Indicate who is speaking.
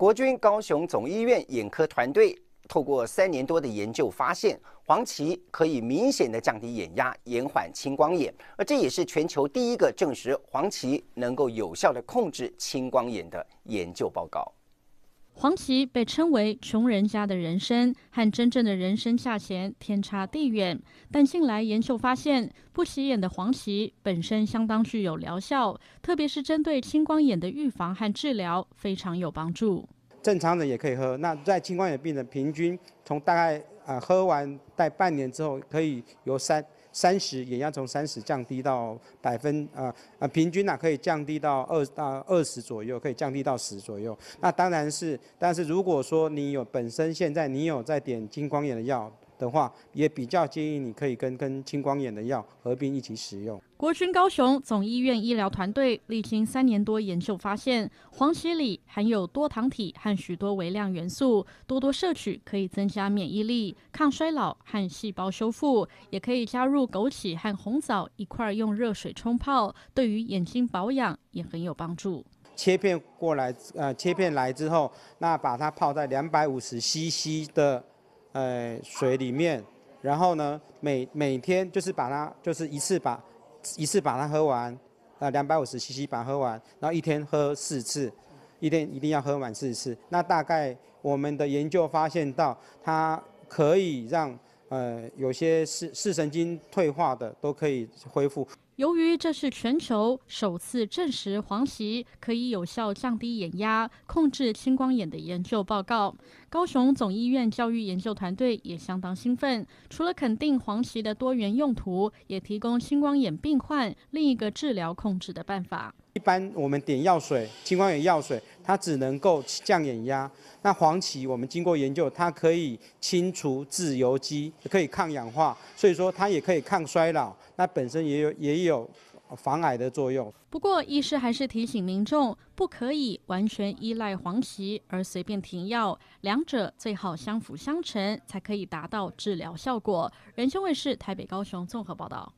Speaker 1: 国军高雄总医院眼科团队透过三年多的研究发现，黄芪可以明显的降低眼压，延缓青光眼，而这也是全球第一个证实黄芪能够有效的控制青光眼的研究报告。黄芪被称为穷人家的人参，和真正的人参价钱天差地远。但近来研究发现，不起眼的黄芪本身相当具有疗效，特别是针对青光眼的预防和治疗非常
Speaker 2: 有帮助。正常人也可以喝，那在青光眼病人，平均从大概啊喝完待半年之后，可以由三。三十也要从三十降低到百分啊啊，平均呐可以降低到二到二十左右，可以降低到十左右。那当然是，但是如果说你有本身现在你有在点金光眼的药。的话也比较建议你可以跟跟青光眼的药合并一起使用。
Speaker 1: 国军高雄总医院医疗团队历经三年多研究发现，黄芪里含有多糖体和许多微量元素，多多摄取可以增加免疫力、抗衰老和细胞修复，也可以加入枸杞和红枣一块用热水冲泡，对于眼睛保养也很有帮助。
Speaker 2: 切片过来，呃，切片来之后，那把它泡在两百五十 CC 的。呃，水里面，然后呢，每每天就是把它，就是一次把一次把它喝完，呃，两百五十 cc 把它喝完，然后一天喝四次，一天一定要喝满四次。那大概我们的研究发现到，它可以让呃有些视视神经退化的都可以恢复。
Speaker 1: 由于这是全球首次证实黄芪可以有效降低眼压、控制青光眼的研究报告，高雄总医院教育研究团队也相当兴奋。除了肯定黄芪的多元用途，也提供青光眼病患另一个治疗控制的办法。
Speaker 2: 一般我们点药水，青光眼药水，它只能够降眼压。那黄芪，我们经过研究，它可以清除自由基，可以抗氧化，所以说它也可以抗衰老。那本身也有，也有。有防癌的作用。
Speaker 1: 不过，医师还是提醒民众，不可以完全依赖黄芪而随便停药，两者最好相辅相成，才可以达到治疗效果。仁兄卫视台北、高雄综合报道。